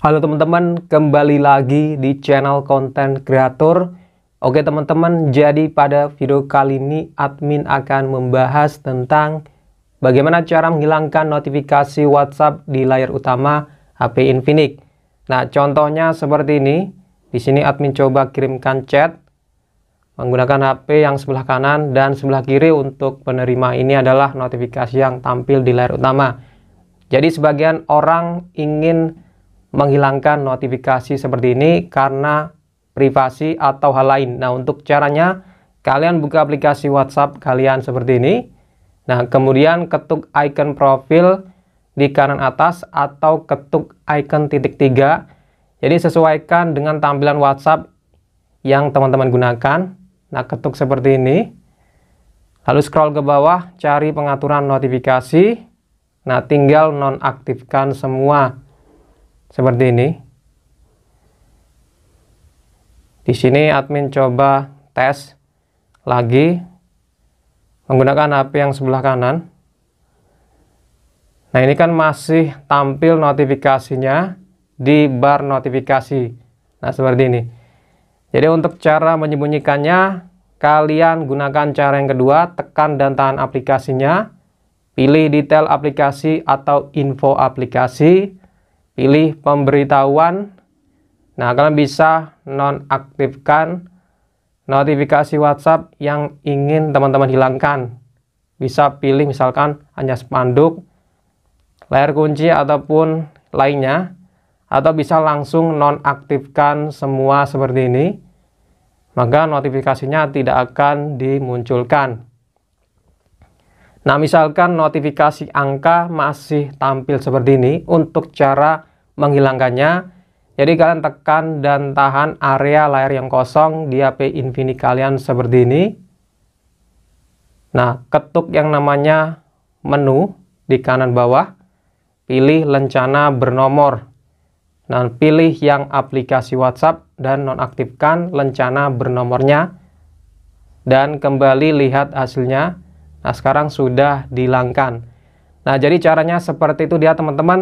Halo teman-teman, kembali lagi di channel konten kreator. Oke teman-teman, jadi pada video kali ini admin akan membahas tentang bagaimana cara menghilangkan notifikasi WhatsApp di layar utama HP Infinix. Nah, contohnya seperti ini. Di sini admin coba kirimkan chat menggunakan HP yang sebelah kanan dan sebelah kiri untuk penerima ini adalah notifikasi yang tampil di layar utama. Jadi sebagian orang ingin menghilangkan notifikasi seperti ini karena privasi atau hal lain. Nah, untuk caranya kalian buka aplikasi WhatsApp kalian seperti ini. Nah, kemudian ketuk icon profil di kanan atas atau ketuk icon titik tiga. Jadi sesuaikan dengan tampilan WhatsApp yang teman-teman gunakan. Nah, ketuk seperti ini. Lalu scroll ke bawah, cari pengaturan notifikasi. Nah, tinggal nonaktifkan semua seperti ini. Di sini admin coba tes lagi menggunakan HP yang sebelah kanan. Nah, ini kan masih tampil notifikasinya di bar notifikasi. Nah, seperti ini. Jadi untuk cara menyembunyikannya, kalian gunakan cara yang kedua, tekan dan tahan aplikasinya, pilih detail aplikasi atau info aplikasi, pilih pemberitahuan. Nah, kalian bisa nonaktifkan notifikasi WhatsApp yang ingin teman-teman hilangkan. Bisa pilih misalkan hanya spanduk, layar kunci ataupun lainnya atau bisa langsung nonaktifkan semua seperti ini. Maka notifikasinya tidak akan dimunculkan. Nah, misalkan notifikasi angka masih tampil seperti ini untuk cara menghilangkannya. Jadi kalian tekan dan tahan area layar yang kosong di HP Infinix kalian seperti ini. Nah, ketuk yang namanya menu di kanan bawah. Pilih lencana bernomor. Nah, pilih yang aplikasi WhatsApp dan nonaktifkan lencana bernomornya. Dan kembali lihat hasilnya. Nah, sekarang sudah dihilangkan. Nah, jadi caranya seperti itu dia teman-teman.